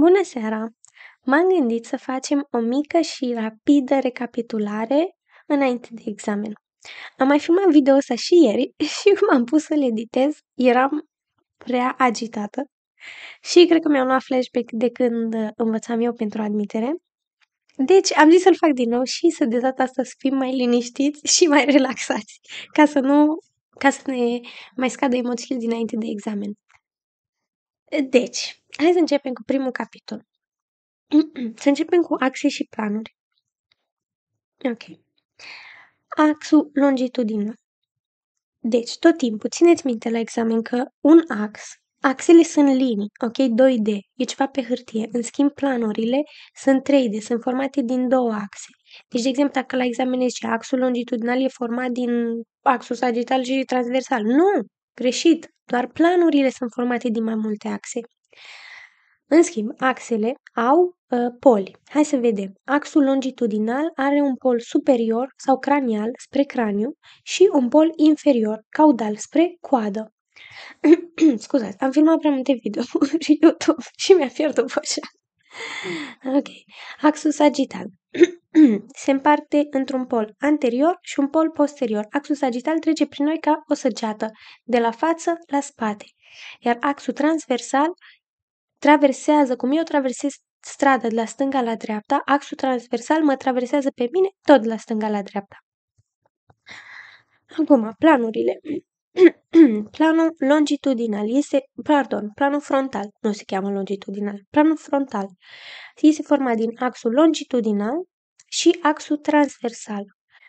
Bună seara! M-am gândit să facem o mică și rapidă recapitulare înainte de examen. Am mai filmat video ăsta și ieri și cum am pus să-l editez, eram prea agitată și cred că mi-am luat flashback de când învățam eu pentru admitere. Deci am zis să-l fac din nou și să de data asta să fim mai liniștiți și mai relaxați, ca să nu ca să ne mai scadă emoțiile dinainte de examen. Deci, Hai să începem cu primul capitol. să începem cu axe și planuri. Ok. Axul longitudinal. Deci, tot timpul, țineți minte la examen că un ax, axele sunt linii, ok, 2D, e ceva pe hârtie. În schimb, planurile sunt 3D, sunt formate din două axe. Deci, de exemplu, dacă la examen și axul longitudinal e format din axul sagital și transversal. Nu! Greșit! Doar planurile sunt formate din mai multe axe. În schimb, axele au uh, poli. Hai să vedem. Axul longitudinal are un pol superior sau cranial spre craniu și un pol inferior, caudal, spre coadă. Scuzați, am filmat prea multe videouri YouTube și mi-a pierdut vocea. Ok. Axul sagital se împarte într-un pol anterior și un pol posterior. Axul sagital trece prin noi ca o săgeată, de la față la spate. Iar axul transversal traversează, cum eu traversez strada de la stânga la dreapta, axul transversal mă traversează pe mine tot de la stânga la dreapta. Acum, planurile. planul longitudinal este, pardon, planul frontal, nu se cheamă longitudinal, planul frontal este format din axul longitudinal și axul transversal.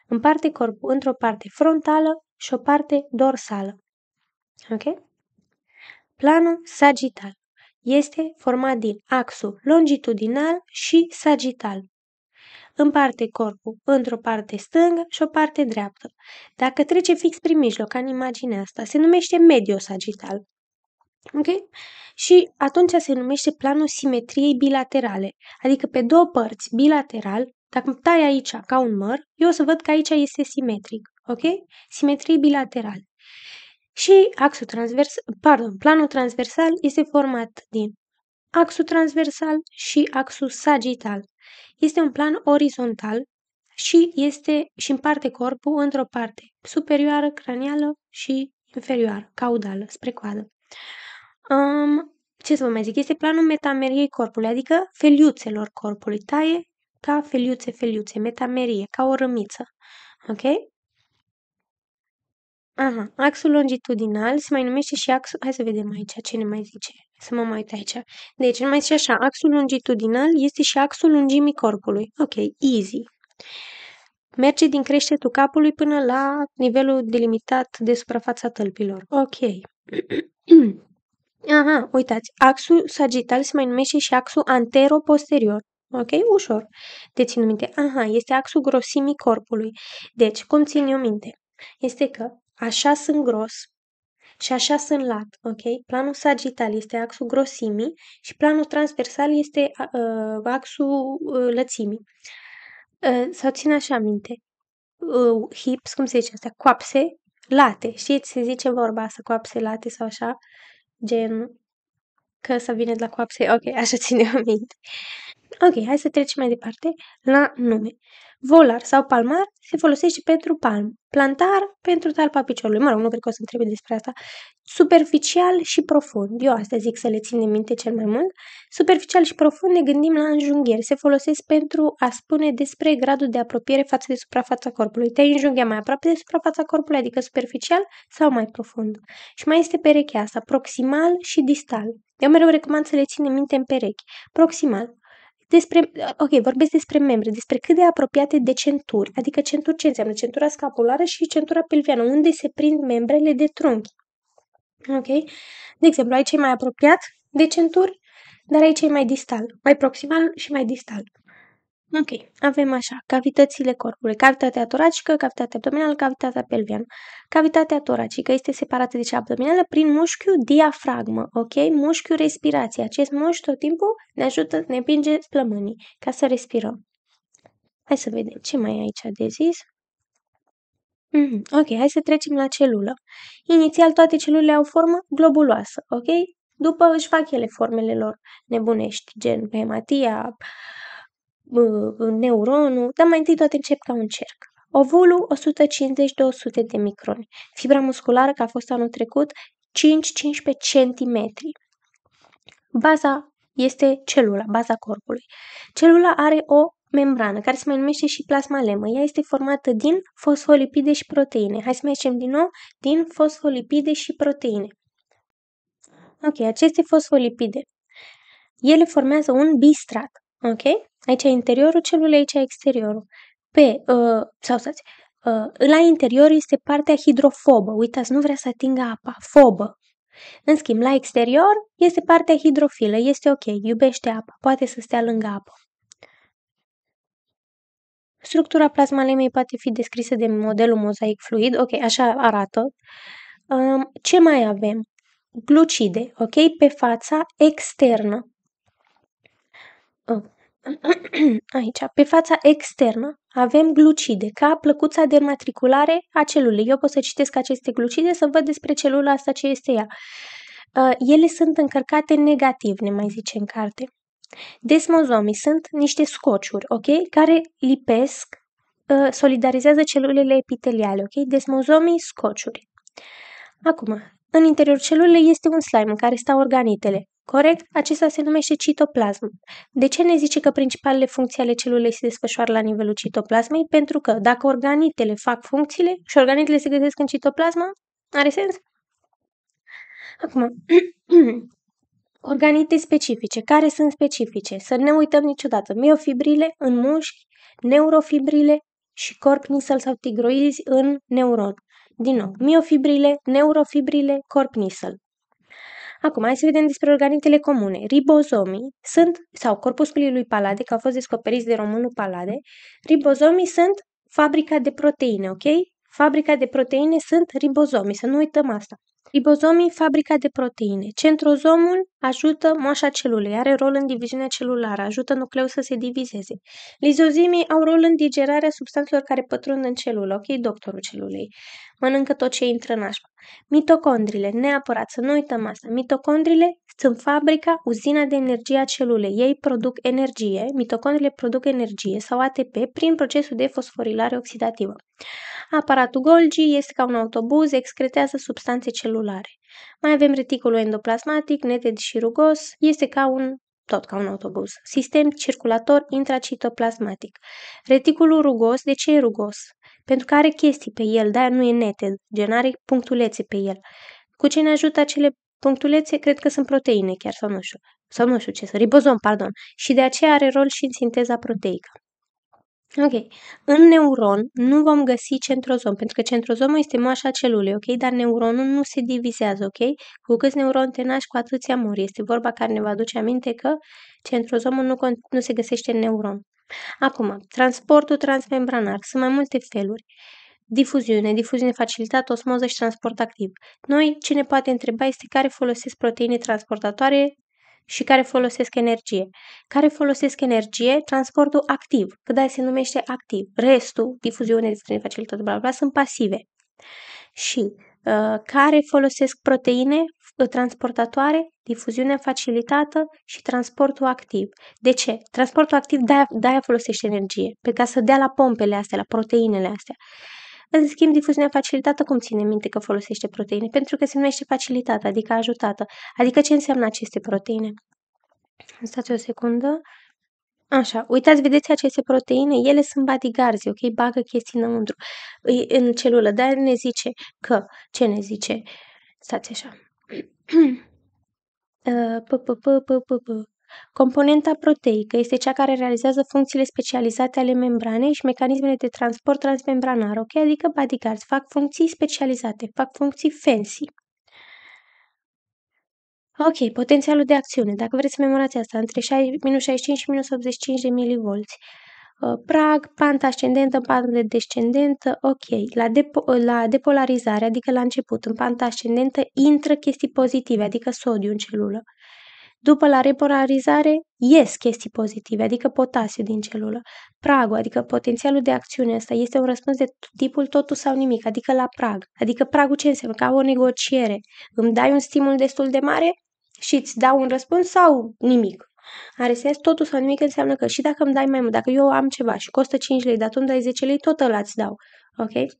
Împarte corpul într-o parte frontală și o parte dorsală. Ok? Planul sagital este format din axul longitudinal și sagital. Împarte corpul într-o parte stângă și o parte dreaptă. Dacă trece fix prin mijloc, ca în imaginea asta, se numește mediosagital. ok? Și atunci se numește planul simetriei bilaterale, adică pe două părți, bilateral, dacă îmi tai aici ca un măr, eu o să văd că aici este simetric, ok? Simetrie bilaterale și axul transvers, pardon, planul transversal este format din axul transversal și axul sagital. Este un plan orizontal și este și împarte corpul într-o parte superioară, cranială și inferioară, caudală, spre coadă. Um, ce să vă mai zic, este planul metameriei corpului, adică feliuțelor corpului. Taie ca feliuțe, feliuțe, metamerie, ca o rămiță. Ok? Aha, axul longitudinal se mai numește și axul... Hai să vedem aici ce ne mai zice. Să mă mai uit aici. Deci ne mai zice așa, axul longitudinal este și axul lungimii corpului. Ok, easy. Merge din creștetul capului până la nivelul delimitat de suprafața tălpilor. Ok. Aha, uitați, axul sagital se mai numește și axul antero-posterior. Ok? Ușor de țin minte. Aha, este axul grosimii corpului. Deci, cum țin eu minte? Este că așa sunt gros și așa sunt lat, ok? Planul sagital este axul grosimii și planul transversal este uh, axul uh, lățimii. Uh, sau țin așa minte, uh, hips, cum se zice asta, coapse, late. Știți, se zice vorba asta, coapse, late sau așa, gen că să vine de la coapse, ok, așa ține minte. Ok, hai să trecem mai departe la nume. Volar sau palmar se folosește și pentru palm. Plantar pentru talpa piciorului. Mă rog, nu cred că o să întreb despre asta. Superficial și profund. Eu asta zic să le de minte cel mai mult. Superficial și profund ne gândim la înjunghieri. Se folosesc pentru a spune despre gradul de apropiere față de suprafața corpului. Te înjunghia mai aproape de suprafața corpului, adică superficial sau mai profund. Și mai este perechea asta, proximal și distal. Eu mereu recomand să le ținem minte în perechi. Proximal, despre, ok, vorbesc despre membre, despre cât de apropiate de centuri, adică centuri ce înseamnă? Centura scapulară și centura pelviană, unde se prind membrele de trunchi. Ok? De exemplu, aici e mai apropiat de centuri, dar aici e mai distal, mai proximal și mai distal. Ok, avem așa, cavitățile corpului, cavitatea toracică, cavitatea abdominală, cavitatea pelviană. Cavitatea toracică este separată de cea abdominală prin mușchiul diafragmă, ok? Mușchiul respirației. Acest mușchi tot timpul ne ajută, ne împinge plămânii ca să respirăm. Hai să vedem ce mai e aici de zis. Mm, ok, hai să trecem la celulă. Inițial toate celulele au formă globuloasă, ok? După își fac ele formele lor nebunești, gen hematia, uh, neuronul, dar mai întâi toate încep ca un cerc. Ovulul 150-200 de microni. Fibra musculară, care a fost anul trecut, 5-15 centimetri. Baza este celula, baza corpului. Celula are o membrană, care se mai numește și lemă. Ea este formată din fosfolipide și proteine. Hai să mergem din nou, din fosfolipide și proteine. Ok, aceste fosfolipide, ele formează un bistrat, ok? Aici e interiorul celulei, aici e exteriorul. Pe, uh, sau stați, uh, ă, la interior este partea hidrofobă. Uitați, nu vrea să atingă apa. Fobă. În schimb, la exterior este partea hidrofilă. Este ok, iubește apa, poate să stea lângă apă. Structura plasmalemei poate fi descrisă de modelul mozaic fluid, ok, așa arată. Um, ce mai avem? Glucide, ok, pe fața externă. Uh, aici, pe fața externă, avem glucide, ca plăcuța de matriculare a celulei. Eu pot să citesc aceste glucide să văd despre celula asta ce este ea. Uh, ele sunt încărcate negativ, ne mai zice în carte. Desmozomii sunt niște scociuri, ok? Care lipesc, uh, solidarizează celulele epiteliale, ok? Desmozomii, scociuri. Acum, în interior celulei este un slime în care stau organitele. Corect? Acesta se numește citoplasm. De ce ne zice că principalele funcții ale celulei se desfășoară la nivelul citoplasmei? Pentru că dacă organitele fac funcțiile și organitele se găsesc în citoplasmă, are sens? Acum, organite specifice. Care sunt specifice? Să ne uităm niciodată. Miofibrile în mușchi, neurofibrile și corp nisăl sau tigroizi în neuron. Din nou, miofibrile, neurofibrile, corp nisăl. Acum, hai să vedem despre organitele comune. Ribozomii sunt, sau corpusculii lui Palade, că au fost descoperiți de românul Palade, ribozomii sunt fabrica de proteine, ok? Fabrica de proteine sunt ribozomii, să nu uităm asta. Ribozomii, fabrica de proteine. Centrozomul ajută moașa celulei, are rol în diviziunea celulară, ajută nucleul să se divizeze. Lizozimii au rol în digerarea substanțelor care pătrund în celulă, ok, doctorul celulei. Mănâncă tot ce intră în așpa. Mitocondrile, neapărat, să nu uităm asta. Mitocondrile sunt fabrica, uzina de energie a celulei. Ei produc energie, mitocondrile produc energie sau ATP prin procesul de fosforilare oxidativă. Aparatul Golgi este ca un autobuz, excretează substanțe celulare. Mai avem reticulul endoplasmatic, neted și rugos, este ca un tot ca un autobuz. Sistem circulator intracitoplasmatic. Reticulul rugos, de ce e rugos? Pentru că are chestii pe el, dar nu e neted, gen are punctulețe pe el. Cu ce ne ajută acele punctulețe? Cred că sunt proteine chiar, sau nu știu. Sau nu știu ce, ribozom, pardon. Și de aceea are rol și în sinteza proteică. Ok. În neuron nu vom găsi centrozom, pentru că centrozomul este mașa celulei, ok? Dar neuronul nu se divizează, ok? Cu câți neuron te naști, cu atâția mori. Este vorba care ne va aduce aminte că centrozomul nu, nu se găsește în neuron. Acum, transportul transmembranar. Sunt mai multe feluri. Difuziune, difuziune facilitată, osmoză și transport activ. Noi, ce ne poate întreba este care folosesc proteine transportatoare și care folosesc energie. Care folosesc energie, transportul activ, că de se numește activ. Restul, difuziune, difuziune, facilitate, bla, bla, bla, sunt pasive. Și uh, care folosesc proteine ă, transportatoare, difuziune facilitată și transportul activ. De ce? Transportul activ de-aia, de-aia folosește energie, pe ca să dea la pompele astea, la proteinele astea. Uh, în schimb, difuziunea facilitată, cum ține minte că folosește proteine? Pentru că se numește facilitată, adică ajutată. Adică ce înseamnă aceste proteine? Stați o secundă. Așa, uitați, vedeți aceste proteine, ele sunt bodyguards, ok? Bagă chestii înăuntru, în celulă. Dar ne zice că, ce ne zice? Stați așa. Uh, p p p p p p Componenta proteică este cea care realizează funcțiile specializate ale membranei și mecanismele de transport transmembranar, ok? Adică bodyguards fac funcții specializate, fac funcții fancy. Ok, potențialul de acțiune. Dacă vreți să memorați asta, între 6, minus 65 și minus 85 de milivolți. Uh, prag, pantă ascendentă, pantă descendentă, ok. La, depo- uh, la depolarizare, adică la început, în panta ascendentă, intră chestii pozitive, adică sodiu în celulă. După la repolarizare ies chestii pozitive, adică potasiu din celulă. Pragul, adică potențialul de acțiune ăsta, este un răspuns de tipul totul sau nimic, adică la prag. Adică pragul ce înseamnă? Ca o negociere. Îmi dai un stimul destul de mare și îți dau un răspuns sau nimic. Are sens totul sau nimic înseamnă că și dacă îmi dai mai mult, dacă eu am ceva și costă 5 lei, dar tu îmi dai 10 lei, tot ăla îți dau. Ok?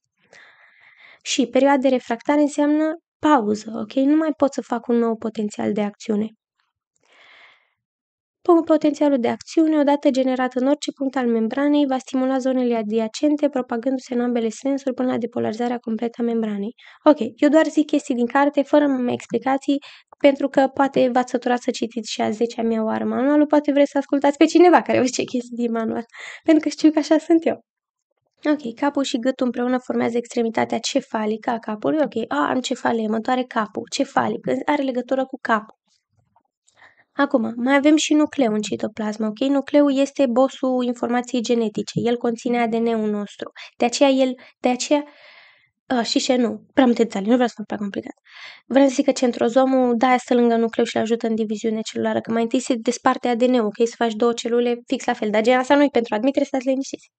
Și perioada de refractare înseamnă pauză, ok? Nu mai pot să fac un nou potențial de acțiune. Potențialul de acțiune, odată generat în orice punct al membranei, va stimula zonele adiacente, propagându-se în ambele sensuri până la depolarizarea completă a membranei. Ok, eu doar zic chestii din carte, fără mai explicații, pentru că poate v-ați săturat să citiți și a 10-a mea oară manualul, poate vreți să ascultați pe cineva care vă zice chestii din manual, pentru că știu că așa sunt eu. Ok, capul și gâtul împreună formează extremitatea cefalică a capului. Ok, a, am cefalie, mă doare capul, cefalic, are legătură cu capul. Acum, mai avem și nucleul în citoplasmă, ok? Nucleul este bossul informației genetice. El conține ADN-ul nostru. De aceea el, de aceea a, și ce nu, prea multe detalii, nu vreau să fac prea complicat. Vreau să zic că centrozomul, da, stă lângă nucleu și le ajută în diviziune celulară, că mai întâi se desparte ADN-ul, ok? Să faci două celule fix la fel, dar genul asta nu e pentru admitere, stați liniștiți.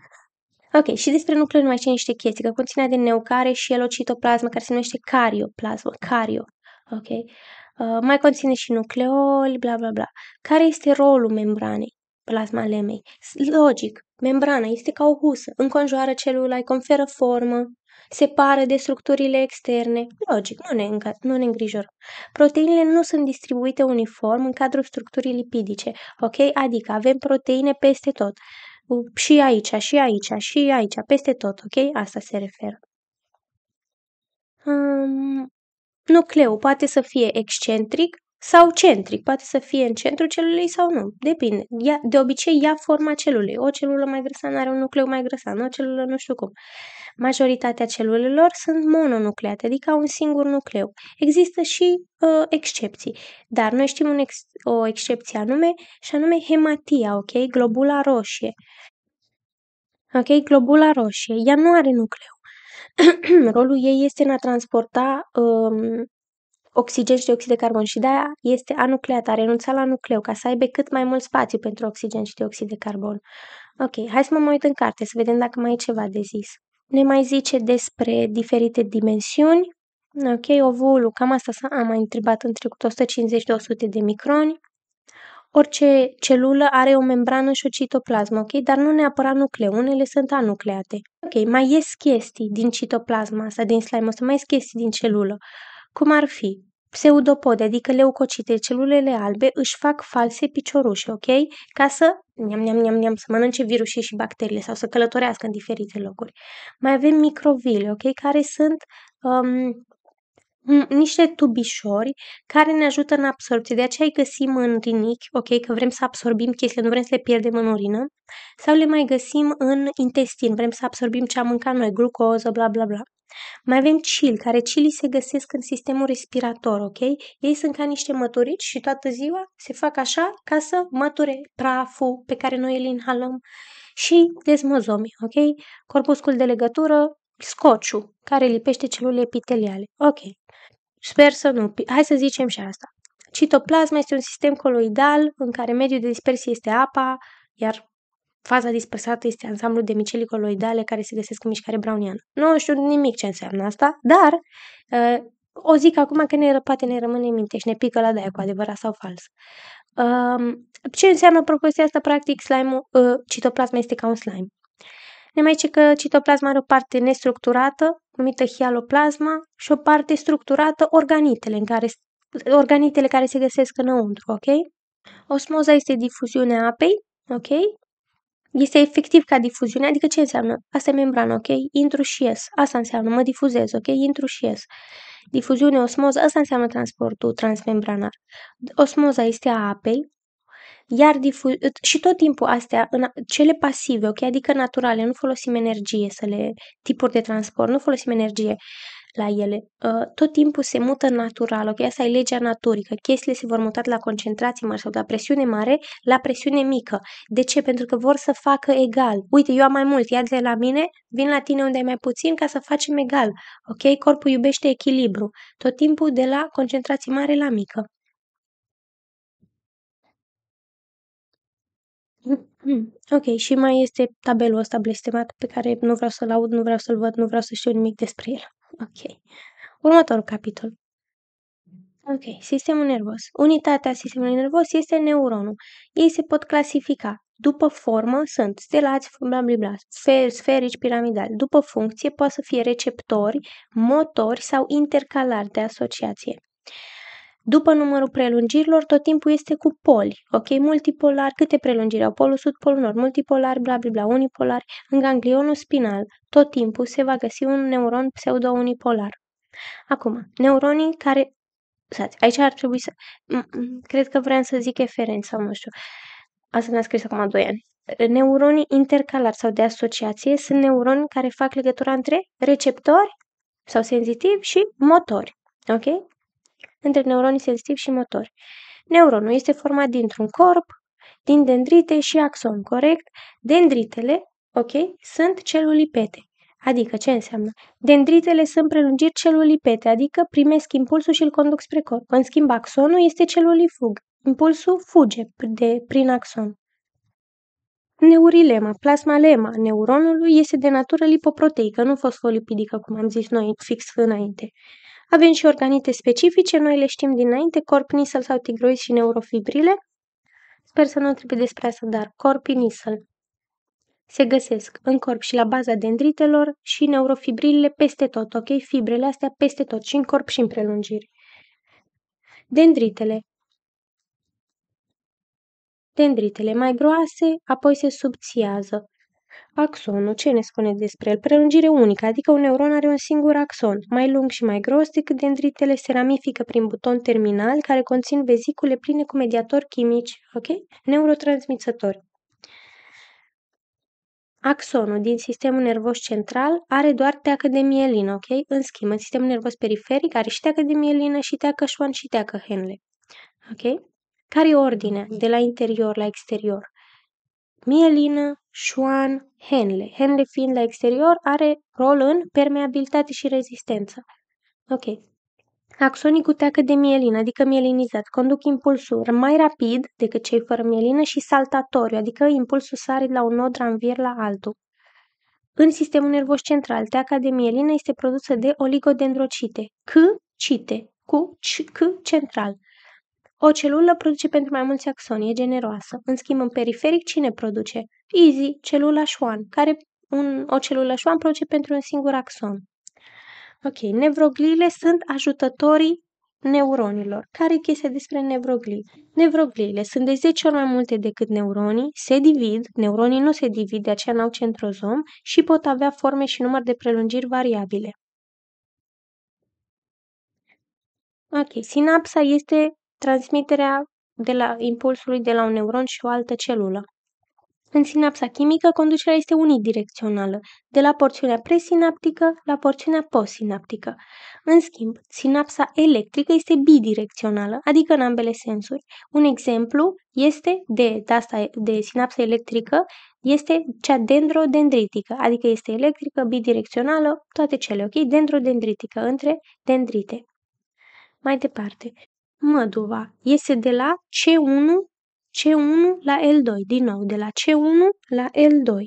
ok, și despre nucleu nu mai știu niște chestii, că conține ADN-ul care și el o citoplasmă care se numește carioplasmă, cario, ok? Uh, mai conține și nucleoli, bla bla bla. Care este rolul membranei? plasma lemei. Logic, membrana este ca o husă, înconjoară celula, îi conferă formă, separă de structurile externe. Logic, nu ne, înca- nu ne îngrijorăm. Proteinele nu sunt distribuite uniform în cadrul structurii lipidice, ok? Adică avem proteine peste tot. Și aici, și aici, și aici, peste tot, ok? Asta se referă. Um, Nucleul poate să fie excentric sau centric, poate să fie în centrul celulei sau nu, depinde. Ia, de obicei ia forma celulei. O celulă mai grăsană are un nucleu mai grăsan, o celulă nu știu cum. Majoritatea celulelor sunt mononucleate, adică au un singur nucleu. Există și uh, excepții, dar noi știm un ex- o excepție anume și anume hematia, ok? Globula roșie. Ok? Globula roșie. Ea nu are nucleu. Rolul ei este în a transporta um, oxigen și dioxid de carbon și de-aia este anucleat, a renunțat la nucleu ca să aibă cât mai mult spațiu pentru oxigen și dioxid de carbon. Ok, hai să mă mai uit în carte să vedem dacă mai e ceva de zis. Ne mai zice despre diferite dimensiuni. Ok, ovulul, cam asta am mai întrebat în trecut, 150-200 de microni orice celulă are o membrană și o citoplasmă, ok? Dar nu neapărat nucleu, unele sunt anucleate. Ok, mai ies chestii din citoplasma asta, din slime ăsta, mai ies chestii din celulă. Cum ar fi? Pseudopode, adică leucocite, celulele albe, își fac false piciorușe, ok? Ca să, neam, neam, neam, neam, să mănânce virusii și bacteriile sau să călătorească în diferite locuri. Mai avem microvile, ok? Care sunt um, Mm, niște tubișori care ne ajută în absorbție. De aceea îi găsim în rinichi, ok, că vrem să absorbim chestiile, nu vrem să le pierdem în urină, sau le mai găsim în intestin, vrem să absorbim ce am mâncat noi, glucoză, bla bla bla. Mai avem cil, care cilii se găsesc în sistemul respirator, ok? Ei sunt ca niște măturici și toată ziua se fac așa ca să măture praful pe care noi îl inhalăm și dezmăzomi, ok? Corpuscul de legătură, scociu, care lipește celulele epiteliale. Ok. Sper să nu. Hai să zicem și asta. Citoplasma este un sistem coloidal în care mediul de dispersie este apa, iar faza dispersată este ansamblul de micelii coloidale care se găsesc în mișcare browniană. Nu știu nimic ce înseamnă asta, dar uh, o zic acum că ne poate ne rămâne în minte și ne pică la daia cu adevărat sau fals. Um, ce înseamnă propoziția asta? Practic, slime uh, citoplasma este ca un slime. Ne mai zice că citoplasma are o parte nestructurată, numită hialoplasma, și o parte structurată, organitele, în care, organitele care se găsesc înăuntru, ok? Osmoza este difuziunea apei, ok? Este efectiv ca difuziune, adică ce înseamnă? Asta e membrană, ok? Intru și ies. Asta înseamnă, mă difuzez, ok? Intru și ies. Difuziune, osmoză, asta înseamnă transportul transmembranar. Osmoza este a apei, iar difu- și tot timpul astea, în cele pasive, ok, adică naturale, nu folosim energie să le, tipuri de transport, nu folosim energie la ele, uh, tot timpul se mută natural, ok, asta e legea naturică. că chestiile se vor muta de la concentrație mare sau de la presiune mare la presiune mică. De ce? Pentru că vor să facă egal. Uite, eu am mai mult, ia de la mine, vin la tine unde ai mai puțin ca să facem egal, ok? Corpul iubește echilibru, tot timpul de la concentrație mare la mică. Mm, ok, și mai este tabelul ăsta blestemat pe care nu vreau să-l aud, nu vreau să-l văd, nu vreau să știu nimic despre el. Ok. Următorul capitol. Ok, sistemul nervos. Unitatea sistemului nervos este neuronul. Ei se pot clasifica. După formă sunt stelați, bla bla bla, sferici, piramidali. După funcție poate să fie receptori, motori sau intercalari de asociație. După numărul prelungirilor, tot timpul este cu poli, ok? Multipolar, câte prelungiri au? Polul sud, polul nord, multipolar, bla bla bla, unipolar. În ganglionul spinal, tot timpul se va găsi un neuron pseudo-unipolar. Acum, neuronii care... Stați, aici ar trebui să... Cred că vreau să zic eferent sau nu știu. Asta ne a scris acum 2 ani. Neuronii intercalari sau de asociație sunt neuroni care fac legătura între receptori sau senzitivi și motori. Ok? între neuronii sensitivi și motori. Neuronul este format dintr-un corp, din dendrite și axon, corect? Dendritele, ok, sunt celulipete. Adică ce înseamnă? Dendritele sunt prelungiri celulipete, adică primesc impulsul și îl conduc spre corp. În schimb, axonul este celulifug. Impulsul fuge de, prin axon. Neurilema, plasmalema neuronului este de natură lipoproteică, nu fosfolipidică, cum am zis noi fix înainte. Avem și organite specifice, noi le știm dinainte, corp nisel sau tigroid și neurofibrile. Sper să nu trebuie despre asta, dar corpii nisel se găsesc în corp și la baza dendritelor și neurofibrilele peste tot, ok? Fibrele astea peste tot, și în corp și în prelungiri. Dendritele. Dendritele mai groase, apoi se subțiază. Axonul, ce ne spune despre el? Prelungire unică, adică un neuron are un singur axon, mai lung și mai gros decât dendritele, se ramifică prin buton terminal care conțin vezicule pline cu mediatori chimici, ok? Neurotransmițători. Axonul din sistemul nervos central are doar teacă de mielină, ok? În schimb, în sistemul nervos periferic are și teacă de mielină, și teacă Schwann, și teacă Henle. Ok? Care e ordinea de la interior la exterior? Mielină, Sean Henle. Henle fiind la exterior are rol în permeabilitate și rezistență. Ok. Axonii cu teacă de mielină, adică mielinizat, conduc impulsul mai rapid decât cei fără mielină și saltatoriu, adică impulsul sare de la un nod ranvier la altul. În sistemul nervos central, teaca de mielină este produsă de oligodendrocite, C-cite, cu C-central. O celulă produce pentru mai mulți axoni, e generoasă. În schimb, în periferic, cine produce? Easy, celula Schwann, care un, o celulă Schwann produce pentru un singur axon. Ok, nevrogliile sunt ajutătorii neuronilor. Care e chestia despre nevroglii? Nevrogliile sunt de 10 ori mai multe decât neuronii, se divid, neuronii nu se divid, de aceea n-au centrozom și pot avea forme și număr de prelungiri variabile. Ok, sinapsa este transmiterea de la impulsului de la un neuron și o altă celulă. În sinapsa chimică, conducerea este unidirecțională, de la porțiunea presinaptică la porțiunea postsinaptică. În schimb, sinapsa electrică este bidirecțională, adică în ambele sensuri. Un exemplu este de, de, asta, de sinapsa electrică este cea dendrodendritică, adică este electrică, bidirecțională, toate cele, ok? Dendrodendritică, între dendrite. Mai departe, Măduva Iese de la C1 C1 la L2, din nou, de la C1 la L2.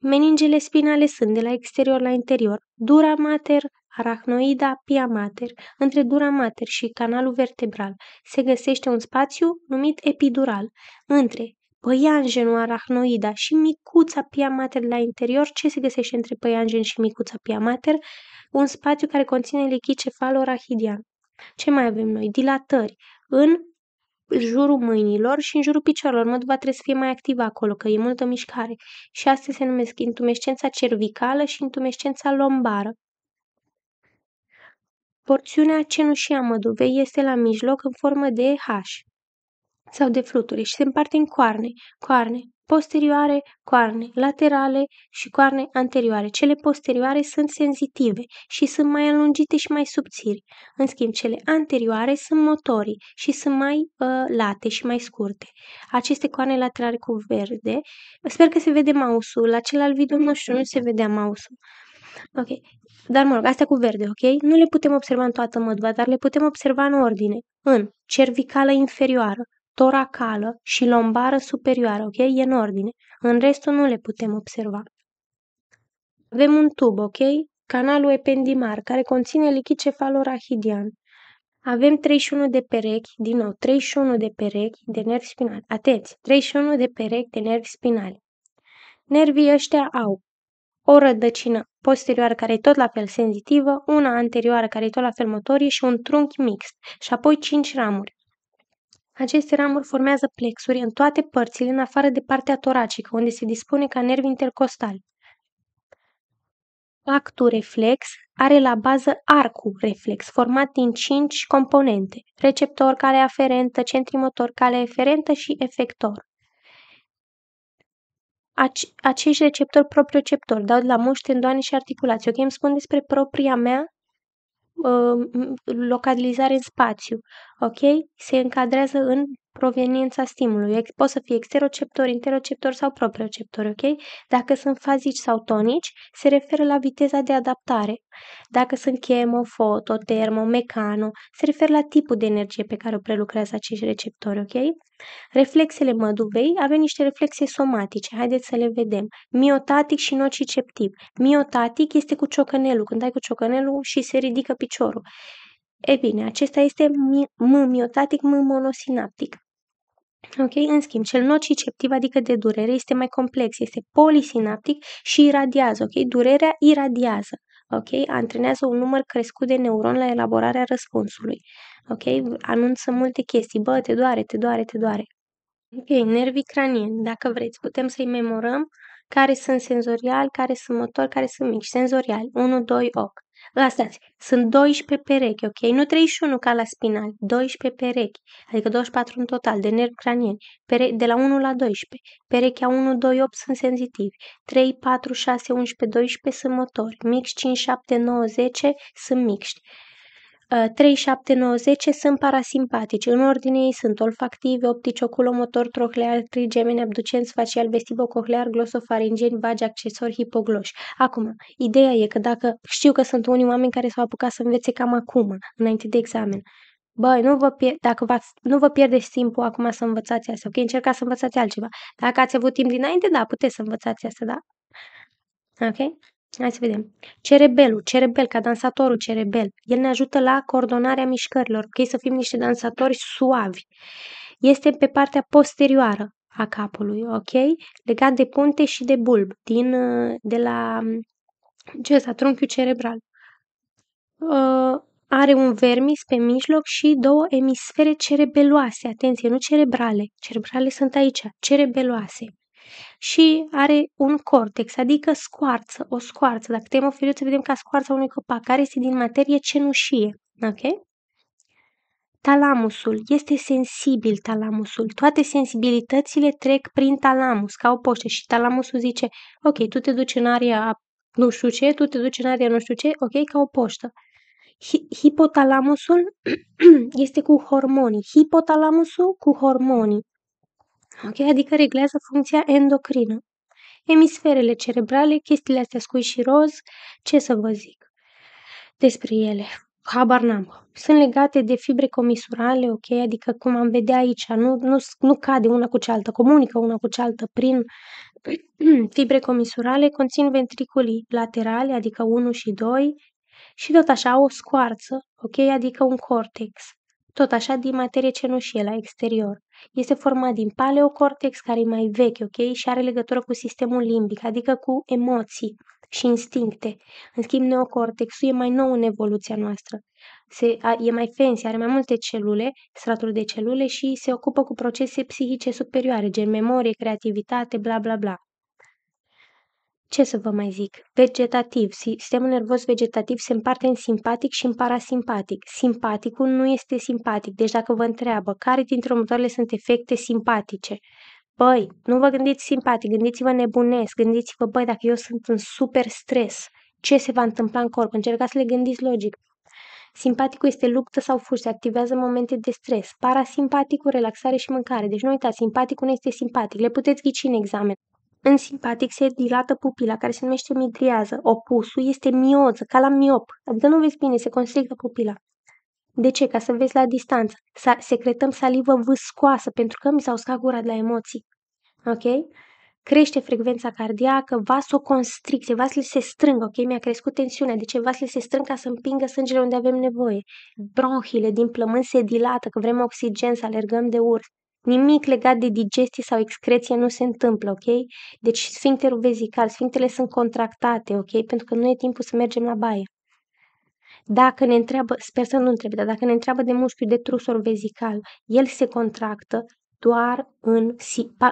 Meningele spinale sunt de la exterior la interior, dura mater, arachnoida, pia mater. Între dura mater și canalul vertebral se găsește un spațiu numit epidural. Între păianjenul, arachnoida și micuța pia mater la interior, ce se găsește între păianjen și micuța pia mater? Un spațiu care conține lichid cefalorahidian. Ce mai avem noi? Dilatări în jurul mâinilor și în jurul picioarelor. Măduva trebuie să fie mai activă acolo, că e multă mișcare. Și astea se numesc intumescența cervicală și intumescența lombară. Porțiunea cenușie a măduvei este la mijloc în formă de H sau de fluturi și se împarte în coarne, coarne posterioare, coarne laterale și coarne anterioare. Cele posterioare sunt senzitive și sunt mai alungite și mai subțiri. În schimb, cele anterioare sunt motorii și sunt mai uh, late și mai scurte. Aceste coarne laterale cu verde, sper că se vede mouse-ul, la celălalt video mm-hmm. nu știu, nu se vedea mouse-ul. Ok, dar mă rog, astea cu verde, ok? Nu le putem observa în toată măduva, dar le putem observa în ordine. În cervicală inferioară, toracală și lombară superioară, ok? E în ordine. În restul nu le putem observa. Avem un tub, ok? Canalul ependimar, care conține lichid cefalorahidian. Avem 31 de perechi, din nou, 31 de perechi de nervi spinali. Atenți, 31 de perechi de nervi spinali. Nervii ăștia au o rădăcină posterioară care e tot la fel senzitivă, una anterioară care e tot la fel motorie și un trunchi mixt și apoi 5 ramuri. Aceste ramuri formează plexuri în toate părțile, în afară de partea toracică, unde se dispune ca nervi intercostali. Actul reflex are la bază arcul reflex, format din 5 componente, receptor, cale aferentă, centrimotor, cale aferentă și efector. Ace- acești receptori proprioceptori dau de la în tendoane și articulații. Ok, îmi spun despre propria mea Uh, localizare în spațiu, ok? Se încadrează în proveniența stimului. Pot să fie exteroceptor, interoceptor sau proprioceptor, ok? Dacă sunt fazici sau tonici, se referă la viteza de adaptare. Dacă sunt chemo, foto, termo, mecano, se referă la tipul de energie pe care o prelucrează acești receptori, ok? Reflexele măduvei avem niște reflexe somatice, haideți să le vedem. Miotatic și nociceptiv. Miotatic este cu ciocănelul, când ai cu ciocănelul și se ridică piciorul. E bine, acesta este m miotatic, m monosinaptic. Ok? În schimb, cel nociceptiv, adică de durere, este mai complex, este polisinaptic și iradiază. Ok? Durerea iradiază. Ok? Antrenează un număr crescut de neuroni la elaborarea răspunsului. Ok? Anunță multe chestii. Bă, te doare, te doare, te doare. Ok, nervii cranieni, dacă vreți, putem să-i memorăm care sunt senzorial, care sunt motor, care sunt mici. Senzorial, 1, 2, 8. Lăsați, sunt 12 perechi, ok? Nu 31 ca la spinal, 12 perechi, adică 24 în total, de nervi cranieni, pere- de la 1 la 12. Perechea 1, 2, 8 sunt senzitivi, 3, 4, 6, 11, 12 sunt motori, mix 5, 7, 9, 10 sunt mixti. 3, 7, 9, 10 sunt parasimpatici. În ordine ei sunt olfactive, optici, oculomotor, troclear, trigemeni, abducenți, facial, vestibococlear, glosofaringeni, vagi, accesori, hipogloși. Acum, ideea e că dacă știu că sunt unii oameni care s-au apucat să învețe cam acum, înainte de examen, Băi, nu vă, pier- dacă v-ați, nu vă pierdeți timpul acum să învățați asta, ok? Încercați să învățați altceva. Dacă ați avut timp dinainte, da, puteți să învățați asta, da? Ok? Hai să vedem. Cerebelul, cerebel, ca dansatorul cerebel. El ne ajută la coordonarea mișcărilor, ok? Să fim niște dansatori suavi. Este pe partea posterioară a capului, ok? Legat de punte și de bulb, din, uh, de la um, ce ăsta, trunchiul cerebral. Uh, are un vermis pe mijloc și două emisfere cerebeloase, atenție, nu cerebrale, cerebrale sunt aici, cerebeloase și are un cortex, adică scoarță, o scoarță. Dacă tăiem o feliuță, vedem ca scoarța unui copac, care este din materie cenușie. Ok? Talamusul. Este sensibil talamusul. Toate sensibilitățile trec prin talamus, ca o poștă. Și talamusul zice, ok, tu te duci în aria nu știu ce, tu te duci în aria nu știu ce, ok, ca o poștă. Hi- hipotalamusul este cu hormonii. Hipotalamusul cu hormonii okay? adică reglează funcția endocrină. Emisferele cerebrale, chestiile astea scui și roz, ce să vă zic despre ele? Habar n-am. Sunt legate de fibre comisurale, ok? Adică cum am vedea aici, nu, nu, nu cade una cu cealaltă, comunică una cu cealaltă prin fibre comisurale, conțin ventriculii laterale, adică 1 și 2, și tot așa o scoarță, ok? Adică un cortex tot așa din materie cenușie la exterior. Este format din paleocortex, care e mai vechi, ok, și are legătură cu sistemul limbic, adică cu emoții și instincte. În schimb, neocortexul e mai nou în evoluția noastră. Se, a, e mai fancy, are mai multe celule, straturi de celule și se ocupă cu procese psihice superioare, gen memorie, creativitate, bla bla bla ce să vă mai zic, vegetativ. Sistemul nervos vegetativ se împarte în simpatic și în parasimpatic. Simpaticul nu este simpatic, deci dacă vă întreabă care dintre următoarele sunt efecte simpatice, băi, nu vă gândiți simpatic, gândiți-vă nebunesc, gândiți-vă, băi, dacă eu sunt în super stres, ce se va întâmpla în corp, încercați să le gândiți logic. Simpaticul este luptă sau se activează momente de stres. Parasimpaticul, relaxare și mâncare. Deci nu uitați, simpaticul nu este simpatic. Le puteți ghici în examen. În simpatic se dilată pupila, care se numește midriază. Opusul este mioză, ca la miop. Adică nu vezi bine, se constrictă pupila. De ce? Ca să vezi la distanță. Sa- secretăm salivă vâscoasă, pentru că mi s au scat gura de la emoții. Ok? Crește frecvența cardiacă, vasoconstricție, vasele se strâng, ok? Mi-a crescut tensiunea, de ce vasele se strâng ca să împingă sângele unde avem nevoie. Bronhile din plămâni se dilată, că vrem oxigen, să alergăm de urs. Nimic legat de digestie sau excreție nu se întâmplă, ok? Deci sfincterul vezical, sfintele sunt contractate, ok? Pentru că nu e timpul să mergem la baie. Dacă ne întreabă, sper să nu întrebe, dar dacă ne întreabă de mușchiul de trusor vezical, el se contractă doar în,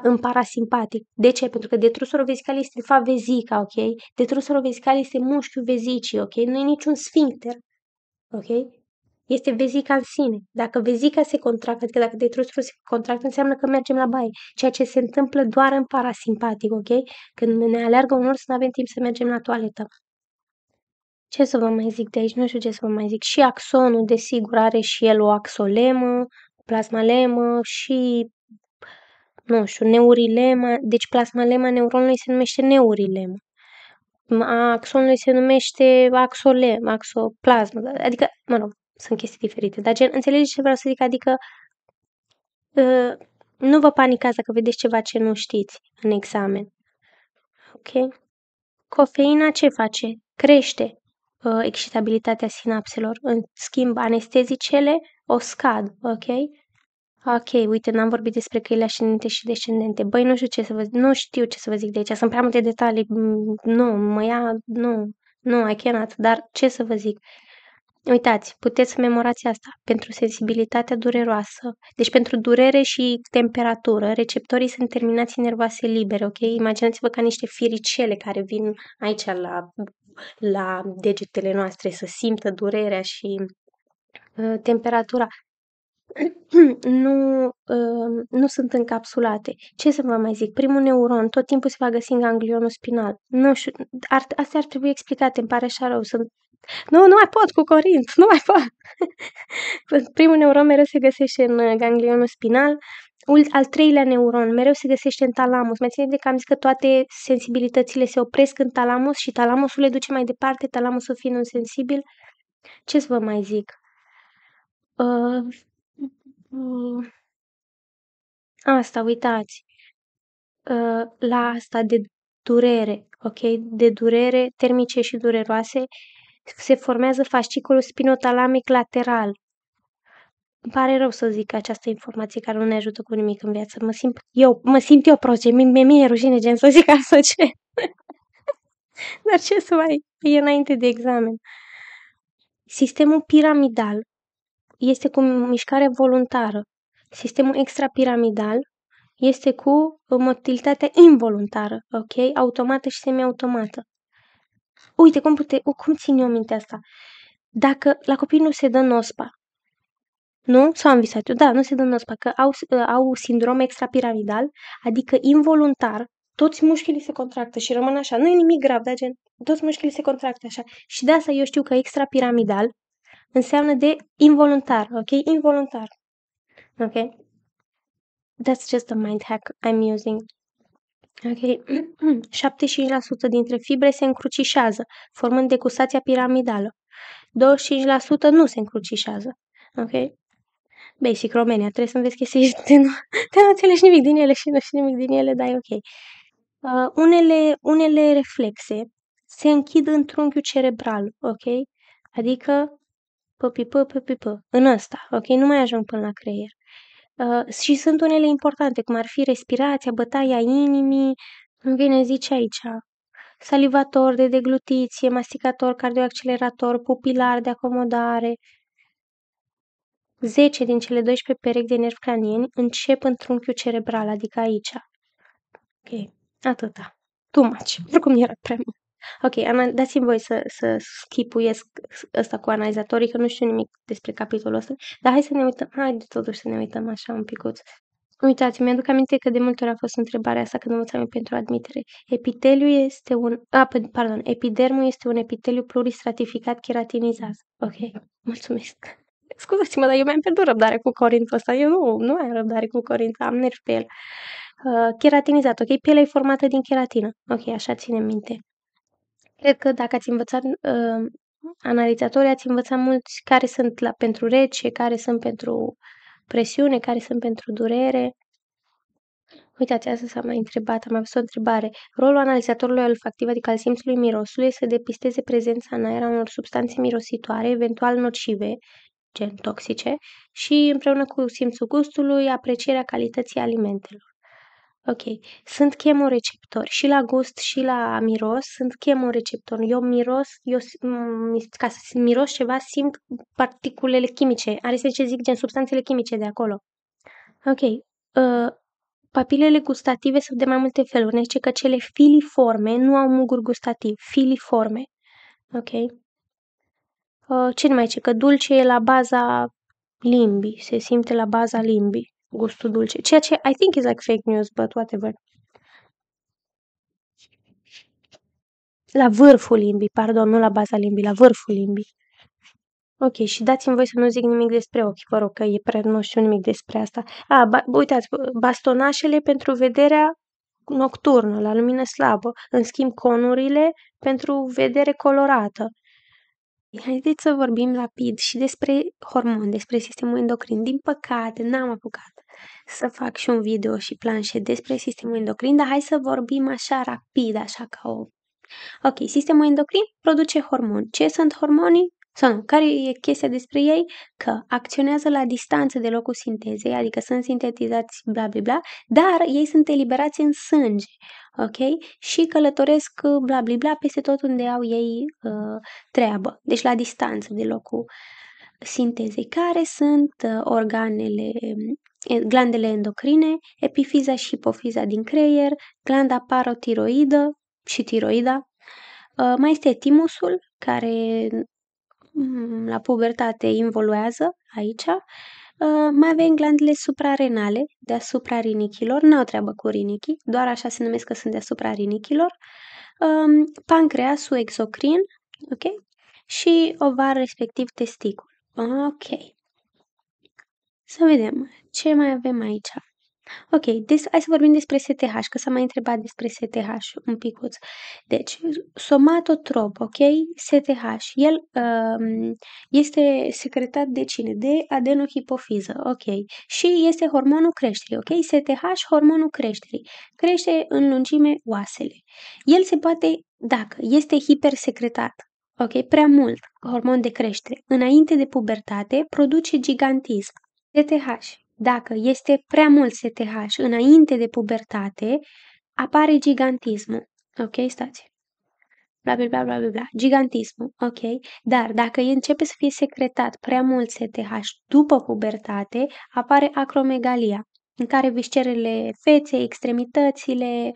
în parasimpatic. De ce? Pentru că detrusorul vezical este de fapt vezica, ok? Detrusorul vezical este mușchiul vezicii, ok? Nu e niciun sfincter, ok? este vezica în sine. Dacă vezica se contractă, adică dacă detrusul se contractă, înseamnă că mergem la baie, ceea ce se întâmplă doar în parasimpatic, ok? Când ne alergă un urs, nu avem timp să mergem la toaletă. Ce să vă mai zic de aici? Nu știu ce să vă mai zic. Și axonul, desigur, are și el o axolemă, plasmalemă și nu știu, neurilema, deci plasmalema neuronului se numește neurilema. A axonului se numește axole, axoplasmă, adică, mă rog, sunt chestii diferite. Dar gen, înțelegeți ce vreau să zic? Adică uh, nu vă panicați dacă vedeți ceva ce nu știți în examen. Ok? Cofeina ce face? Crește uh, excitabilitatea sinapselor. În schimb, anestezicele o scad, ok? Ok, uite, n-am vorbit despre căile ascendente și descendente. Băi, nu știu ce să vă zic, nu știu ce să vă zic de aici, sunt prea multe detalii, nu, mă ia, nu, nu, I cannot, dar ce să vă zic? Uh, Uitați, puteți să memorați asta pentru sensibilitatea dureroasă. Deci pentru durere și temperatură, receptorii sunt terminații nervoase libere, ok? Imaginați-vă ca niște firicele care vin aici la, la degetele noastre să simtă durerea și uh, temperatura nu, uh, nu sunt încapsulate. Ce să vă mai zic? Primul neuron tot timpul se va găsi în ganglionul spinal. Nu știu, ar, astea ar trebui explicate, îmi pare așa rău. Sunt nu, nu mai pot cu corint, nu mai pot! Primul neuron mereu se găsește în uh, ganglionul spinal, al treilea neuron mereu se găsește în talamus. Mai de că am zis că toate sensibilitățile se opresc în talamus și talamusul le duce mai departe, talamusul fiind un sensibil. Ce să vă mai zic? Uh, uh, asta, uitați. Uh, la asta de durere, ok? De durere termice și dureroase, se formează fasciculul spinotalamic lateral. Îmi pare rău să zic această informație care nu ne ajută cu nimic în viață. Mă simt eu, mă simt eu proce, mie, mi e rușine gen să zic asta ce. Dar ce să mai e înainte de examen. Sistemul piramidal este cu mișcare voluntară. Sistemul extrapiramidal este cu motilitatea involuntară, ok? Automată și semiautomată. Uite cum, pute, cum țin eu minte asta. Dacă la copii nu se dă nospa, nu? Sau am visat eu? Da, nu se dă nospa, că au, ă, au sindrom extrapiramidal, adică involuntar, toți mușchii se contractă și rămân așa. Nu e nimic grav, dar gen, toți mușchii se contractă așa. Și de asta eu știu că extrapiramidal înseamnă de involuntar, ok? Involuntar. Ok? That's just a mind hack I'm using. Ok. 75% dintre fibre se încrucișează, formând decusația piramidală. 25% nu se încrucișează. Ok? Basic Romania, trebuie să înveți chestii și te nu, te nu înțelegi nimic din ele și nu știi nimic din ele, dar e ok. Uh, unele, unele reflexe se închid în trunchiul cerebral, ok? Adică păpi pă, păpi pă, în ăsta, ok? Nu mai ajung până la creier. Uh, și sunt unele importante, cum ar fi respirația, bătaia inimii, îmi vine zice aici, salivator de deglutiție, masticator, cardioaccelerator, pupilar de acomodare. 10 din cele 12 perechi de nervi cranieni încep în trunchiul cerebral, adică aici. Ok, atâta. maci, oricum era prea mult. Ok, am, dați-mi voi să, să schipuiesc ăsta cu analizatorii, că nu știu nimic despre capitolul ăsta, dar hai să ne uităm, hai de totuși să ne uităm așa un picuț. Uitați, mi-aduc aminte că de multe ori a fost întrebarea asta când învățam pentru admitere. Epiteliu este un... A, pardon, epidermul este un epiteliu pluristratificat keratinizat. Ok, mulțumesc. Scuzați-mă, dar eu mi-am pierdut răbdare cu corintul ăsta. Eu nu, nu am răbdare cu corintul, am nervi pe el. Uh, keratinizat, ok? Pielea e formată din keratină. Ok, așa ține minte. Cred că dacă ați învățat, uh, analizatorii, ați învățat mulți care sunt la, pentru rece, care sunt pentru presiune, care sunt pentru durere. Uitați, asta s-a mai întrebat, am avut o întrebare. Rolul analizatorului olfactiv, adică al simțului mirosului, este să depisteze prezența în aer a unor substanțe mirositoare, eventual nocive, gen toxice, și împreună cu simțul gustului, aprecierea calității alimentelor. Ok. Sunt chemoreceptori și la gust și la miros. Sunt chemoreceptori. Eu miros, eu, ca să miros ceva, simt particulele chimice. Are să ce zic, gen substanțele chimice de acolo. Ok. Uh, papilele gustative sunt de mai multe feluri. Ne zice că cele filiforme nu au mugur gustativ. Filiforme. Ok. Uh, ce mai ce? Că dulce e la baza limbii. Se simte la baza limbii gustul dulce, ceea ce I think is like fake news, but whatever. La vârful limbii, pardon, nu la baza limbii, la vârful limbii. Ok, și dați-mi voi să nu zic nimic despre ochi, vă rog, că e prea, nu știu nimic despre asta. A, ba, uitați, bastonașele pentru vederea nocturnă, la lumină slabă, în schimb conurile pentru vedere colorată. Haideți să vorbim rapid și despre hormoni, despre sistemul endocrin. Din păcate, n-am apucat să fac și un video și planșe despre sistemul endocrin, dar hai să vorbim așa rapid, așa ca o... Ok, sistemul endocrin produce hormoni. Ce sunt hormonii? Sau nu, care e chestia despre ei? Că acționează la distanță de locul sintezei, adică sunt sintetizați bla bla bla, dar ei sunt eliberați în sânge, ok? Și călătoresc bla bla bla peste tot unde au ei uh, treabă, deci la distanță de locul uh, sintezei, care sunt uh, organele, glandele endocrine, epifiza și hipofiza din creier, glanda parotiroidă și tiroida. Uh, mai este timusul, care mm, la pubertate involuează aici. Uh, mai avem glandele suprarenale, deasupra rinichilor, nu au treabă cu rinichii, doar așa se numesc că sunt deasupra rinichilor. Um, pancreasul exocrin, ok? Și ovar, respectiv testicul. Ok. Să vedem ce mai avem aici. Ok, des, hai să vorbim despre STH, că s-a mai întrebat despre STH un picuț. Deci, somatotrop, ok? STH, el um, este secretat de cine? De adenohipofiză, ok? Și este hormonul creșterii, ok? STH, hormonul creșterii. Crește în lungime oasele. El se poate, dacă este hipersecretat, Ok, prea mult hormon de creștere înainte de pubertate produce gigantism, STH. Dacă este prea mult STH înainte de pubertate, apare gigantismul. Ok, stați. Bla, bla, bla, bla, bla, bla. Gigantismul, ok? Dar dacă începe să fie secretat prea mult STH după pubertate, apare acromegalia, în care viscerele feței, extremitățile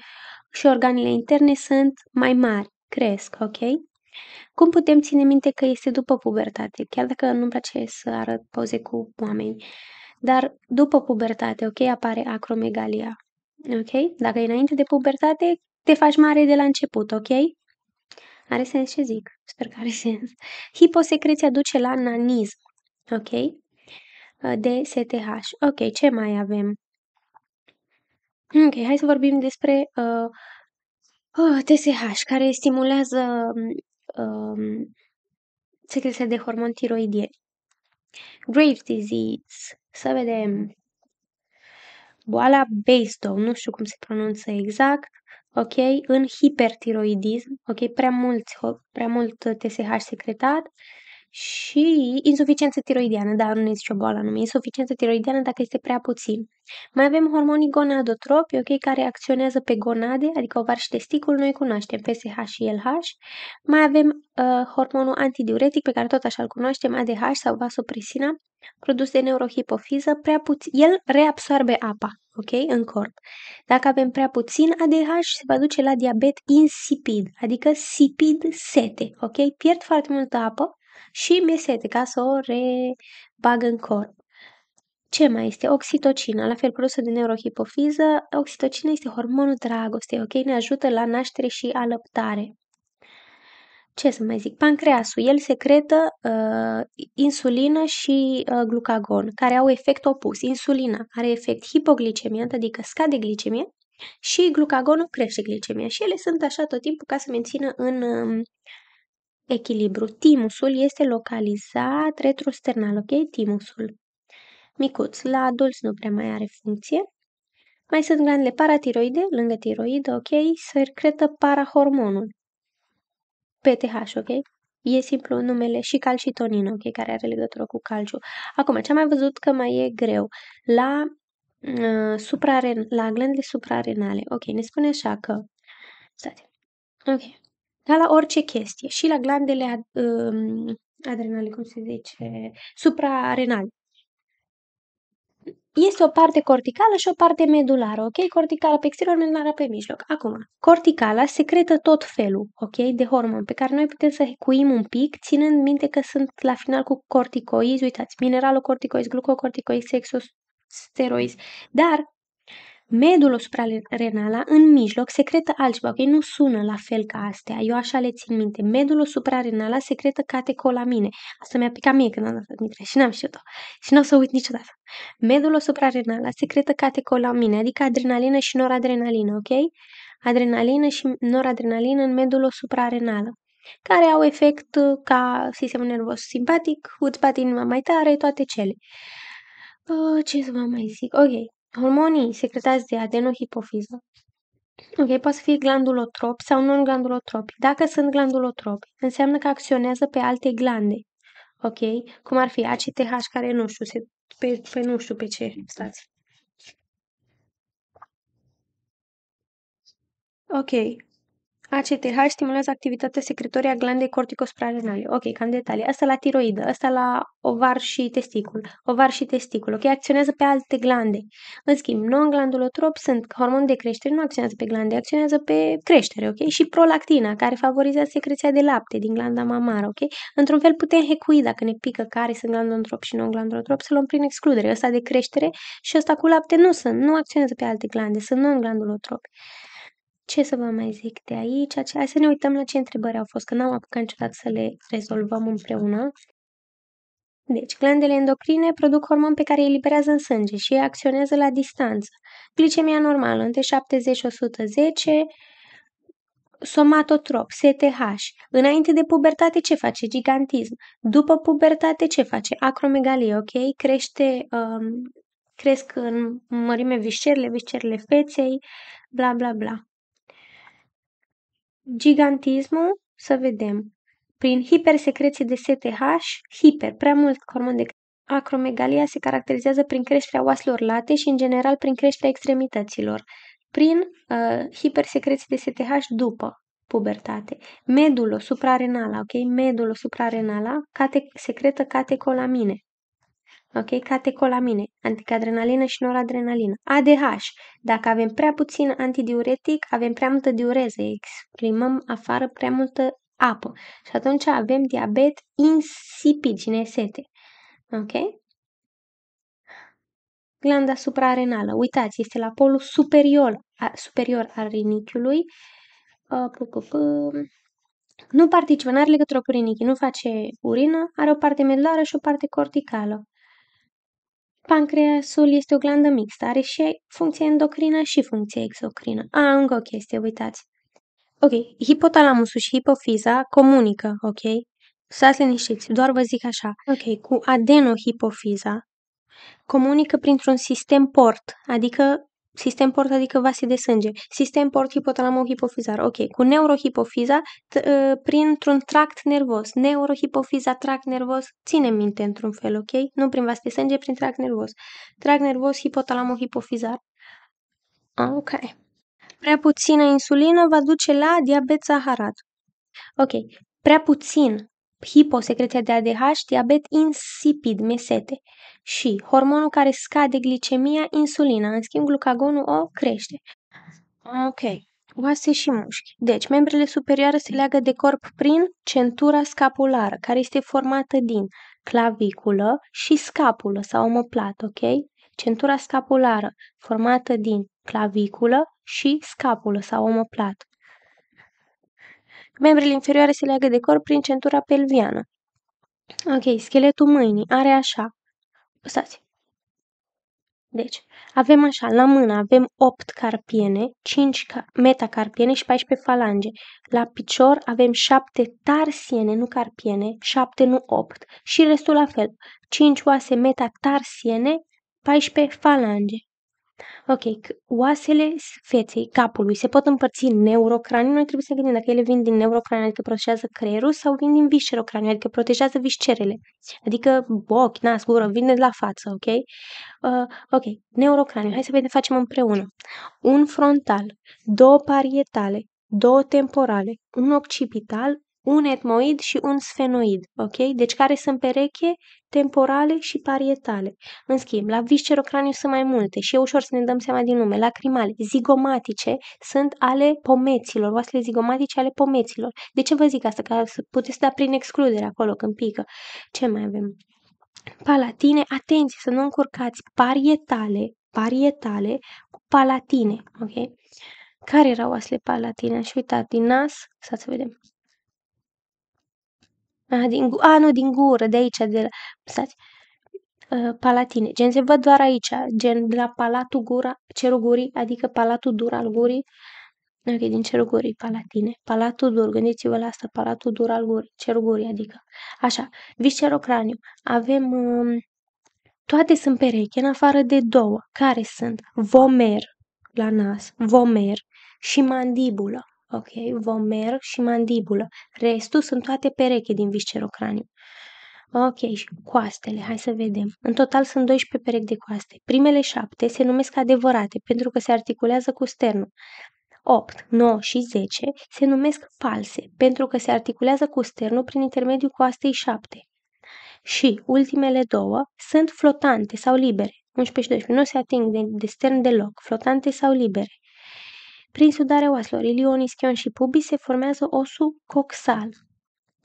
și organele interne sunt mai mari, cresc, ok? Cum putem ține minte că este după pubertate? Chiar dacă nu-mi place să arăt poze cu oameni, dar după pubertate, ok, apare acromegalia. Ok? Dacă e înainte de pubertate, te faci mare de la început, ok? Are sens ce zic? Sper că are sens. Hiposecreția duce la nanism, ok? Ă, de STH. Ok, ce mai avem? Ok, hai să vorbim despre uh, uh, TSH, care stimulează um, secreția de hormon tiroidieni. Graves disease, să vedem. Boala Basedow, nu știu cum se pronunță exact, ok, în hipertiroidism, ok, prea, mult prea mult TSH secretat, și insuficiență tiroidiană, dar nu este o boală anume, insuficiență tiroidiană dacă este prea puțin. Mai avem hormonii gonadotropi, ok, care acționează pe gonade, adică ovar și testicul, noi cunoaștem PSH și LH. Mai avem uh, hormonul antidiuretic, pe care tot așa îl cunoaștem, ADH sau vasopresina, produs de neurohipofiză, prea puțin, el reabsorbe apa, ok, în corp. Dacă avem prea puțin ADH, se va duce la diabet insipid, adică sipid sete, ok? Pierd foarte multă apă și mesete ca să o rebag în corp. Ce mai este? Oxitocina, la fel produsă de neurohipofiză. Oxitocina este hormonul dragostei, ok? Ne ajută la naștere și alăptare. Ce să mai zic? Pancreasul, el secretă uh, insulină și uh, glucagon, care au efect opus. Insulina are efect hipoglicemiant, adică scade glicemia, și glucagonul crește glicemia. Și ele sunt așa tot timpul ca să mențină în uh, echilibru. Timusul este localizat retrosternal, ok? Timusul. Micuț. La adulți nu prea mai are funcție. Mai sunt glandele paratiroide, lângă tiroidă, ok? Secretă parahormonul. PTH, ok? E simplu numele și calcitonină, ok? Care are legătură cu calciu. Acum, ce am mai văzut că mai e greu? La, uh, supraren- la glandele suprarenale, ok? Ne spune așa că... Stați. Ok. Dar la orice chestie. Și la glandele ad, um, adrenale, cum se zice, suprarenale. Este o parte corticală și o parte medulară, ok? Corticala pe exterior, medulară pe mijloc. Acum, corticala secretă tot felul, ok, de hormon, pe care noi putem să cuim un pic, ținând minte că sunt la final cu corticoizi, uitați, mineralocorticoizi, glucocorticoizi, sexosteroizi. Dar suprarenală în mijloc secretă altceva, ok? Nu sună la fel ca astea, eu așa le țin minte. suprarenală secretă catecolamine. Asta mi-a picat mie când am dat admitere și n-am știut-o. Și nu o să uit niciodată. suprarenală secretă catecolamine, adică adrenalină și noradrenalină, ok? Adrenalină și noradrenalină în suprarenală, care au efect ca sistemul nervos simpatic, îți bate inima mai tare, toate cele. Uh, ce să vă mai zic? Ok, hormonii secretați de adenohipofiză ok, pot să fie glandulotropi sau non-glandulotropi. Dacă sunt glandulotropi, înseamnă că acționează pe alte glande, ok, cum ar fi ACTH care nu știu, se, pe, pe nu știu pe ce, stați. Ok, ACTH stimulează activitatea secretorii a glandei corticosprarenale. Ok, cam detalii. Asta la tiroidă, asta la ovar și testicul. Ovar și testicul, ok? Acționează pe alte glande. În schimb, non-glandulotrop sunt hormon de creștere, nu acționează pe glande, acționează pe creștere, ok? Și prolactina, care favorizează secreția de lapte din glanda mamară, ok? Într-un fel putem hecui dacă ne pică care sunt glandulotrop și non-glandulotrop, să luăm prin excludere. Ăsta de creștere și ăsta cu lapte nu sunt, nu acționează pe alte glande, sunt non-glandulotropi. Ce să vă mai zic de aici? Hai să ne uităm la ce întrebări au fost, că n-am apucat niciodată să le rezolvăm împreună. Deci, glandele endocrine produc hormon pe care îi eliberează în sânge și acționează la distanță. Glicemia normală, între 70 și 110, somatotrop, STH. Înainte de pubertate ce face? Gigantism. După pubertate ce face? Acromegalie, ok? Crește, um, cresc în mărime viscerele, viscerele feței, bla bla bla. Gigantismul, să vedem, prin hipersecreție de STH, hiper, prea mult hormon de acromegalia se caracterizează prin creșterea oaselor late și, în general, prin creșterea extremităților, prin uh, hipersecreție de STH după pubertate. Medulo suprarenala, ok? Medulo suprarenala cate- secretă catecolamine ok? Catecolamine, anticadrenalină și noradrenalină. ADH, dacă avem prea puțin antidiuretic, avem prea multă diureză, exprimăm afară prea multă apă și atunci avem diabet insipid, sete, ok? Glanda suprarenală, uitați, este la polul superior, superior al rinichiului. Ă, nu participă, nu are legătură cu rinichii, nu face urină, are o parte medulară și o parte corticală. Pancreasul este o glandă mixtă, are și funcție endocrină și funcție exocrină. A, ah, încă o chestie, uitați. Ok, hipotalamusul și hipofiza comunică, ok? Stați liniștiți, doar vă zic așa. Ok, cu adenohipofiza comunică printr-un sistem port, adică Sistem port adică vase de sânge. Sistem port hipotalamo-hipofizar. Ok, cu neurohipofiza t- ă, printr-un tract nervos. Neurohipofiza, tract nervos, ține minte într-un fel, ok? Nu prin vas de sânge, prin tract nervos. Tract nervos, hipotalamo-hipofizar. Ok. Prea puțină insulină va duce la diabet zaharat. Ok. Prea puțin hiposecreția de ADH, diabet insipid, mesete și hormonul care scade glicemia, insulina. În schimb, glucagonul o crește. Ok. Oase și mușchi. Deci, membrele superioare se leagă de corp prin centura scapulară, care este formată din claviculă și scapulă sau omoplat. ok? Centura scapulară formată din claviculă și scapulă sau omoplat. Membrele inferioare se leagă de corp prin centura pelviană. Ok, scheletul mâinii are așa. Stați. Deci, avem așa, la mână avem 8 carpiene, 5 metacarpiene și 14 falange. La picior avem 7 tarsiene, nu carpiene, 7, nu 8. Și restul la fel, 5 oase metatarsiene, 14 falange. Ok, oasele feței, capului, se pot împărți în neurocraniu. Noi trebuie să ne gândim dacă ele vin din neurocraniu, adică protejează creierul, sau vin din viscerocraniu, adică protejează viscerele. Adică ochi, nas, gură, vin de la față, ok? Uh, ok, neurocraniu, hai să vedem, facem împreună. Un frontal, două parietale, două temporale, un occipital, un etmoid și un sfenoid, ok? Deci care sunt pereche, temporale și parietale. În schimb, la viscerocraniu sunt mai multe și e ușor să ne dăm seama din nume. Lacrimale, zigomatice, sunt ale pomeților, oasele zigomatice ale pomeților. De ce vă zic asta? Că puteți da prin excludere acolo când pică. Ce mai avem? Palatine, atenție să nu încurcați parietale, parietale cu palatine, ok? Care erau oasele palatine? Și uitat din nas, să vedem a, ah, din, gu- a, ah, nu, din gură, de aici, de la... Stați. Ah, palatine. Gen, se văd doar aici, gen de la palatul gura, cerul gurii, adică palatul dur al gurii. Ok, din cerul gurii, palatine. Palatul dur, gândiți-vă la asta, palatul dur al gurii, cerul gurii, adică. Așa, viscerocraniu. Avem... Um, toate sunt pereche, în afară de două, care sunt vomer la nas, vomer și mandibulă ok, vomer și mandibulă. Restul sunt toate pereche din viscerocraniu. Ok, și coastele, hai să vedem. În total sunt 12 perechi de coaste. Primele șapte se numesc adevărate pentru că se articulează cu sternul. 8, 9 și 10 se numesc false pentru că se articulează cu sternul prin intermediul coastei 7. Și ultimele două sunt flotante sau libere. 11 și 12 nu se ating de, de stern deloc, flotante sau libere. Prin sudarea oaselor ilion, ischion și pubis se formează osul coxal.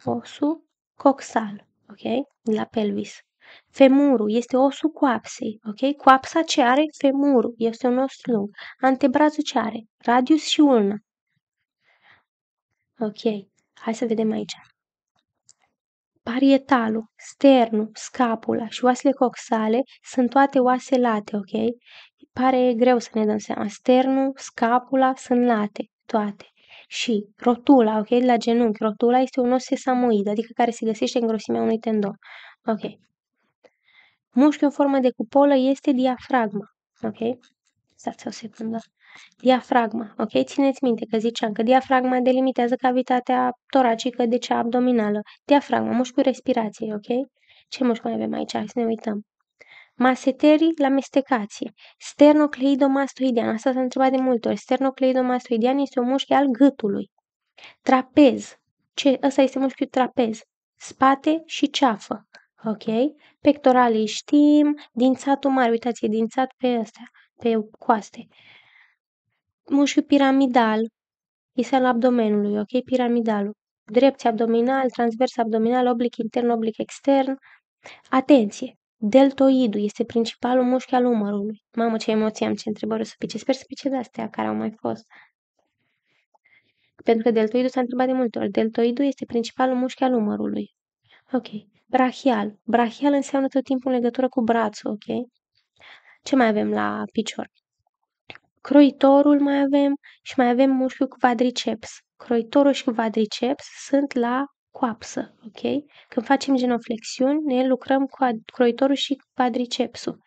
Osul coxal, ok? De la pelvis. Femurul este osul coapsei, ok? Coapsa ce are? Femurul. Este un os lung. Antebrazul ce are? Radius și ulna. Ok. Hai să vedem aici. Parietalul, sternul, scapula și oasele coxale sunt toate oase late, ok? pare greu să ne dăm seama. Sternul, scapula sunt late, toate. Și rotula, ok, la genunchi, rotula este un os sesamoid, adică care se găsește în grosimea unui tendon. Ok. Mușchiul în formă de cupolă este diafragma, ok? Stați o secundă. Diafragma, ok? Țineți minte că ziceam că diafragma delimitează cavitatea toracică de deci cea abdominală. Diafragma, mușchiul respirației, ok? Ce mușchi mai avem aici? Hai să ne uităm. Maseterii la mestecație. Sternocleidomastoidian, Asta s-a întrebat de multe ori. Sternocleidomastoidian este o mușchi al gâtului. Trapez. Ce? Ăsta este mușchiul trapez. Spate și ceafă. Ok? Pectorale știm. Dințatul mare. Uitați, e dințat pe ăstea, pe coaste. Mușchiul piramidal. Este al abdomenului, ok? Piramidalul. Drepți abdominal, transvers abdominal, oblic intern, oblic extern. Atenție! Deltoidul este principalul mușchi al umărului. Mamă, ce emoție am, ce întrebări o să pice. Sper să pice de astea care au mai fost. Pentru că deltoidul s-a întrebat de multe ori. Deltoidul este principalul mușchi al umărului. Ok. Brachial. Brachial înseamnă tot timpul în legătură cu brațul, ok? Ce mai avem la picior? Croitorul mai avem și mai avem mușchiul quadriceps. Croitorul și quadriceps sunt la coapsă, ok? Când facem genoflexiuni, ne lucrăm cu croitorul și cu quadricepsul.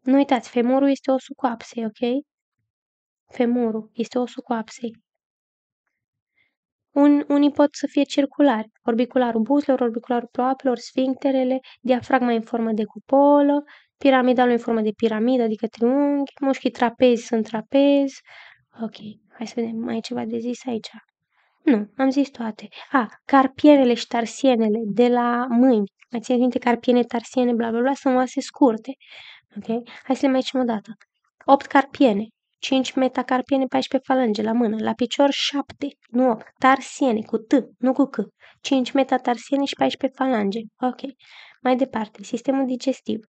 Nu uitați, femurul este osul coapsei, ok? Femurul este osul coapsei. Un, unii pot să fie circulari, orbicularul buzlor, orbicularul proapelor, sfincterele, diafragma în formă de cupolă, piramidalul în formă de piramidă, adică triunghi, mușchii trapezi sunt trapezi. Ok, hai să vedem, mai e ceva de zis aici. Nu, am zis toate. A, carpienele și tarsienele de la mâini. Mai țineți minte carpiene, tarsiene, bla bla bla, sunt oase scurte. Ok? Hai să le mai zicem o dată. 8 carpiene, 5 metacarpiene, 14 falange la mână, la picior 7, nu 8, tarsiene, cu T, nu cu C, 5 metatarsiene și 14 falange. Ok. Mai departe, sistemul digestiv.